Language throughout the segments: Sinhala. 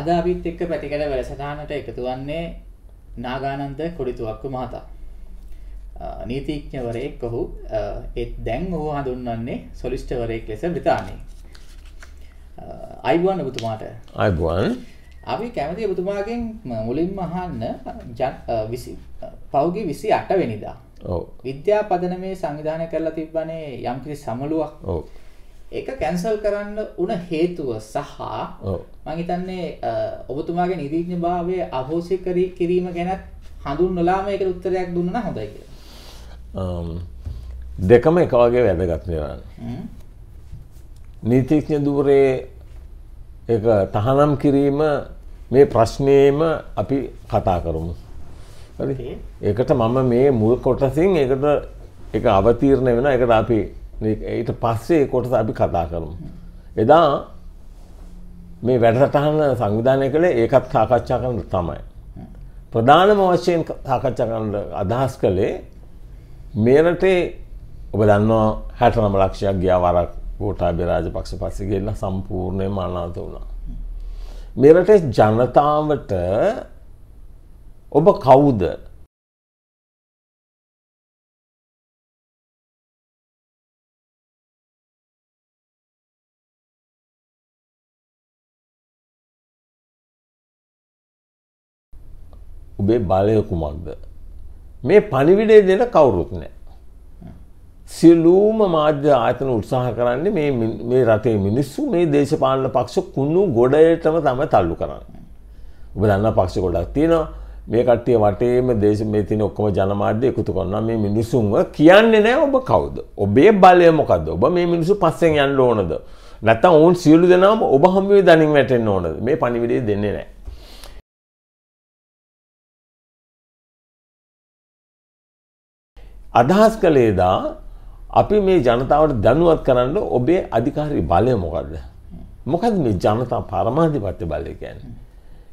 අද අපිත් එක්ක ප්‍රතිකල වැඩසටහනට එකතු වන්නේ නාගානන්ද කොඩිතුවක්ක මහතා. නීතිඥවරයෙක් ඔහු එත් දැන් ඔහු හඳුන්වන්නේ සොලිස්ටවරයෙක් ලෙස බ්‍රතානය. අයිබුවන් ඔබතුමාට අයිබුවන් අපි කැමති ඔබතුමාගෙන් මුලින් මහන්න පෞගි විසි අට වෙනිදා විද්‍යා පදන මේ සංවිධානය කරලා තිබ්බනේ යම්කිසි සමළුවක් ඕ ඒක කැන්සල් කරන්න උන හේතුව සහ මම හිතන්නේ ඔබතුමාගේ නිදීඥභාවය අහෝසි කරී කිරීම ගැනත් හඳුන්වලාම ඒකට උත්තරයක් දුන්නා නම් හොඳයි කියලා. දෙකම එක වගේ වැදගත් වෙනවා. නීතිඥ ධූරයේ ඒක තහනම් කිරීම මේ ප්‍රශ්නේම අපි කතා කරමු. හරි. ඒකට මම මේ මුල් කොටසින් ඒකට ඒක අවතීර්ණ වෙනවා. ඒකට අපි ඊට පස්සේ කොටස අපි කතා කරමු. එදා මේ වැඩසටහන සංවිධානය කළේ ඒකත් සාකච්ඡා කරන්න තමයි. ප්‍රධානම වශයෙන් සාකච්ඡා කරන්න අදහස් කළේ මේරටේ ඔබ දන්නවා 69 ලක්ෂයක් ගියා වරක් ගෝඨාභය රාජපක්ෂ පස්සේ ගිහිල්ලා සම්පූර්ණයෙන්ම අනාථ වුණා. මේරටේ ජනතාවට ඔබ කවුද ඔබේ බලය කුමක්ද. මේ පනිවිඩේ දෙන කවුරුත් නෑ. සියලූම මාධ්‍ය ආතන උත්සාහ කරන්නේ මේ රටේ මිනිස්සු මේ දේශපාලන පක්ෂ කුණු ගොඩයටම තම තල්ලු කරන්න. ඔබ දන්න පක්ෂ ගොඩක් තියෙනවා මේ කට්ටිය වටේම දේශ මේ තින ඔක්කොම ජනමාධ්‍ය එකතු කරන මේ මිනිසුන්ව කියන්නේ නෑ ඔබ කවුද ඔබේ බලය මොකද ඔබ මේ මිනිසු පස්සෙන් යන්න ඕනද නැත්තම් ඔවුන් සියලු දෙනාම ඔබ හමුවේ දනින් වැටෙන්න ඕනද මේ පණිවිඩය දෙන්නේ නෑ අදහස් කළේ දා අපි මේ ජනතාවට දැනුවත් කරන්න ඔබේ අධිකාරී බලය මොකක්ද. මොකද මේ ජනතා පරමාධිපත්‍ය බලය කියන්නේ.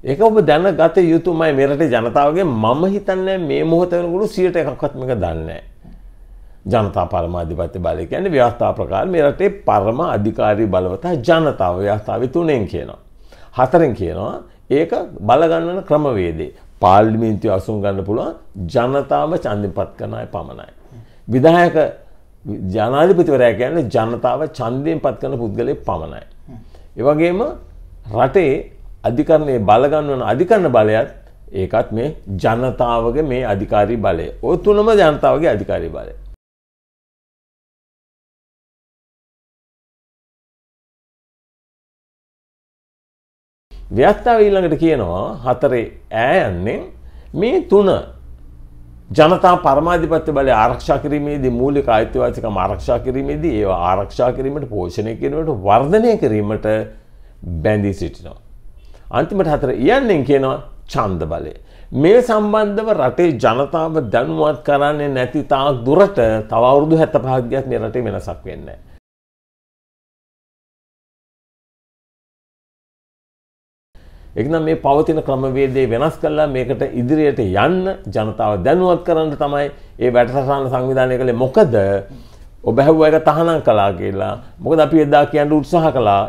ඒක ඔබ දැනගත යුතුමයි මෙරට ජනතාවගේ මම හිතන්නේ මේ මොහොත වෙනකොට 100ට එකක්වත් මේක දන්නේ නැහැ. ජනතා පරමාධිපත්‍ය බලය කියන්නේ ව්‍යවස්ථා ප්‍රකාර මේ රටේ පරම අධිකාරී බලවතා ජනතාව ව්‍යවස්ථාවේ තුනෙන් කියනවා. හතරෙන් කියනවා ඒක බලගන්නන ක්‍රමවේදේ පාර්ලිමේන්තුව අසුන් ගන්න පුළුවන් ජනතාව ඡන්දෙපත් කරන අය පමණයි. විධායක ජනාධිපතිවරයා කියන්නේ ජනතාව ඡන්දයෙන් පත් කරන පුද්ගලයෙක් පමණයි. ඒ වගේම රටේ අධිකරණයේ බල ගන්නවන අධිකරණ බලයත් ඒකත් මේ ජනතාවගේ මේ අධිකාරී බලය. ඔය තුනම ජනතාවගේ අධිකාරී බලය. ව්‍යස්ථාව ඊළඟට කියනවා හතරේ ඈයන්නේ මේ තුන ජනතා පරමාධිපත්‍ය බලය ආරක්ෂා කිරීමේදී මූලික අයිතිවාසිකම් ආරක්ෂා කිරීමේදී ඒවා ආරක්ෂා කිරීමට පෝෂණය කිරීමට වර්ධනය කිරීමට බැඳී සිටිනවා. අන්තිමට හතර යන්නෙන් කියනවා ඡන්ද බලය. මේ සම්බන්ධව රටේ ජනතාව දැනුවත් කරන්නේ නැති තාක් දුරට තව අවුරුදු 75ක් ගියත් මේ රටේ වෙනසක් වෙන්නේ නැහැ. එකනම් මේ පවතින ක්‍රමවේදේ වෙනස් කරලා මේකට ඉදිරියට යන්න ජනතාව දැනුවත් කරන්න තමයි ඒ වැඩසටහන සංවිධානය කළේ මොකද ඔබ හැව්ව එක තහනම් කලා කියලා මොකද අපි එදා කියන්න උත්සාහ කළා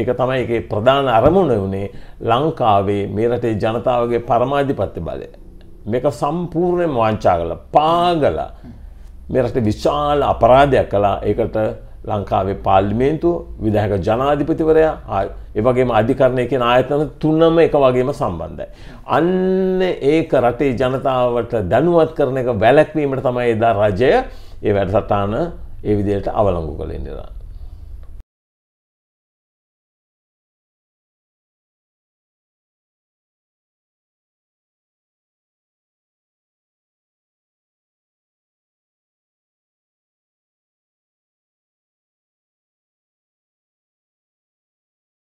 ඒක තමයි ඒකේ ප්‍රධාන අරමුණ වුණේ ලංකාවේ මේ රටේ ජනතාවගේ පරමාධිපත්‍ය බලය මේක සම්පූර්ණයෙන් වංචා කළා පාගලා මේ රටේ විශාල අපරාධයක් කළා ඒකට ලංකාවේ පාර්ලිමේන්තුව විදාහක ජනාධිපතිවරයා එවගේම අධිකරණයක ආයතන තුනම එක වගේම සම්බන්ධයි. අන්න ඒක රටේ ජනතාවට දැනුවත් කරන එක වැලැක්වීමට තමයි එදා රජය ඒ වැඩසටාන ඒ විදියට අවලංගු කළේ නිරා.